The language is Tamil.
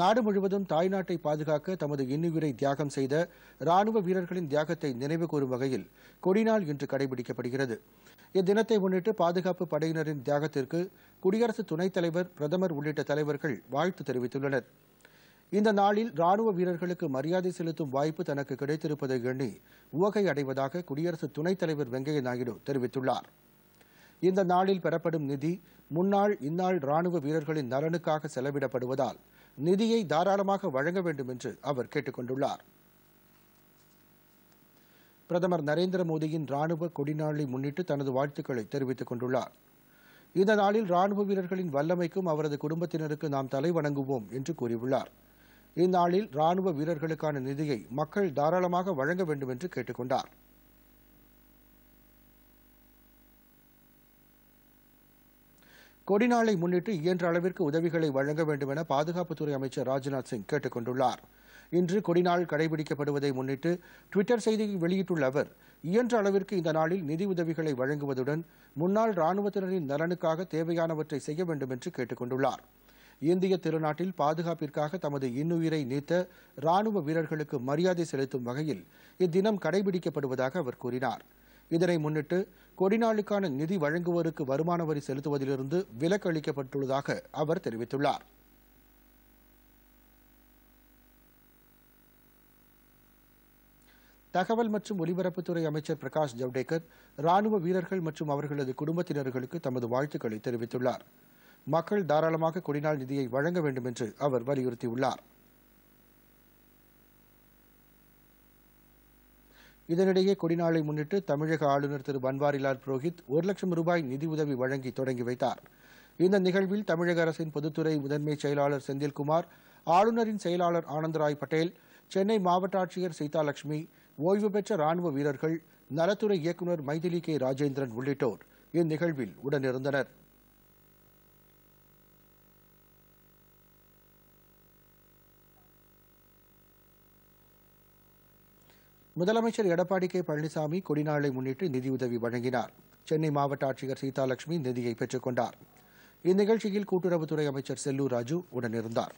நாடு முழுவதும் தாய்நாட்டை பாதுகாக்க தமது இன்னுயிரை தியாகம் செய்த ராணுவ வீரர்களின் தியாகத்தை நினைவு கூறும் வகையில் கொடிநாள் இன்று கடைபிடிக்கப்படுகிறது இத்தினத்தை முன்னிட்டு பாதுகாப்பு படையினரின் தியாகத்திற்கு குடியரசு துணைத் தலைவர் பிரதமர் உள்ளிட்ட தலைவர்கள் வாழ்த்து தெரிவித்துள்ளனர் இந்த நாளில் ராணுவ வீரர்களுக்கு மரியாதை செலுத்தும் வாய்ப்பு தனக்கு கிடைத்திருப்பதை எண்ணி உவகை அடைவதாக குடியரசு துணைத் தலைவர் வெங்கையா நாயுடு தெரிவித்துள்ளார் இந்த நாளில் பெறப்படும் நிதி முன்னாள் இந்நாள் ராணுவ வீரர்களின் நலனுக்காக செலவிடப்படுவதால் நிதியை தாராளமாக வழங்க வேண்டும் என்று அவர் கேட்டுக் கொண்டுள்ளார் பிரதமர் நரேந்திர மோடியின் ராணுவ கொடிநாளை முன்னிட்டு தனது வாழ்த்துக்களை தெரிவித்துக் கொண்டுள்ளார் இந்த நாளில் ராணுவ வீரர்களின் வல்லமைக்கும் அவரது குடும்பத்தினருக்கு நாம் தலை வணங்குவோம் என்று கூறியுள்ளார் இந்நாளில் ராணுவ வீரர்களுக்கான நிதியை மக்கள் தாராளமாக வழங்க வேண்டும் என்று கேட்டுக் கொண்டாா் கொடிநாளை முன்னிட்டு இயன்ற அளவிற்கு உதவிகளை வழங்க வேண்டும் என பாதுகாப்புத்துறை அமைச்சர் ராஜ்நாத் சிங் கேட்டுக் கொண்டுள்ளார் இன்று கொடிநாள் கடைபிடிக்கப்படுவதை முன்னிட்டு டுவிட்டர் செய்தியை வெளியிட்டுள்ள அவர் இயன்ற அளவிற்கு இந்த நாளில் நிதி உதவிகளை வழங்குவதுடன் முன்னாள் ராணுவத்தினரின் நலனுக்காக தேவையானவற்றை செய்ய வேண்டும் என்று கேட்டுக் கொண்டுள்ளார் இந்திய திருநாட்டில் பாதுகாப்பிற்காக தமது இன்னுயிரை நீத்த ராணுவ வீரர்களுக்கு மரியாதை செலுத்தும் வகையில் இத்தினம் கடைபிடிக்கப்படுவதாக அவர் கூறினாா் இதனை முன்னிட்டு கொடிநாளுக்கான நிதி வழங்குவோருக்கு வருமான வரி செலுத்துவதிலிருந்து விலக்கு அளிக்கப்பட்டுள்ளதாக அவர் தெரிவித்துள்ளார் தகவல் மற்றும் ஒலிபரப்புத்துறை அமைச்சர் பிரகாஷ் ஜவ்டேகர் ராணுவ வீரர்கள் மற்றும் அவர்களது குடும்பத்தினர்களுக்கு தமது வாழ்த்துக்களை தெரிவித்துள்ளார் மக்கள் தாராளமாக கொடிநாள் நிதியை வழங்க வேண்டும் என்று அவர் வலியுறுத்தியுள்ளாா் இதனிடையே கொடிநாளை முன்னிட்டு தமிழக ஆளுநர் திரு பன்வாரிலால் புரோஹித் ஒரு லட்சம் ரூபாய் நிதியுதவி வழங்கி தொடங்கி வைத்தார் இந்த நிகழ்வில் தமிழக அரசின் பொதுத்துறை முதன்மை செயலாளர் செந்தில்குமார் ஆளுநரின் செயலாளர் ஆனந்தராய் பட்டேல் சென்னை மாவட்ட ஆட்சியர் சீதாலட்சுமி ஓய்வு பெற்ற ராணுவ வீரர்கள் நலத்துறை இயக்குநர் மைதிலி கே ராஜேந்திரன் உள்ளிட்டோர் இந்நிகழ்வில் உடனிருந்தனா் முதலமைச்சர் எடப்பாடி கே பழனிசாமி கொடிநாளை முன்னிட்டு நிதியுதவி வழங்கினார் சென்னை மாவட்ட ஆட்சியர் சீதாலட்சுமி நிதியை பெற்றுக் கொண்டார் இந்நிகழ்ச்சியில் கூட்டுறவுத்துறை அமைச்சர் செல்லூர் ராஜு உடனிருந்தாா்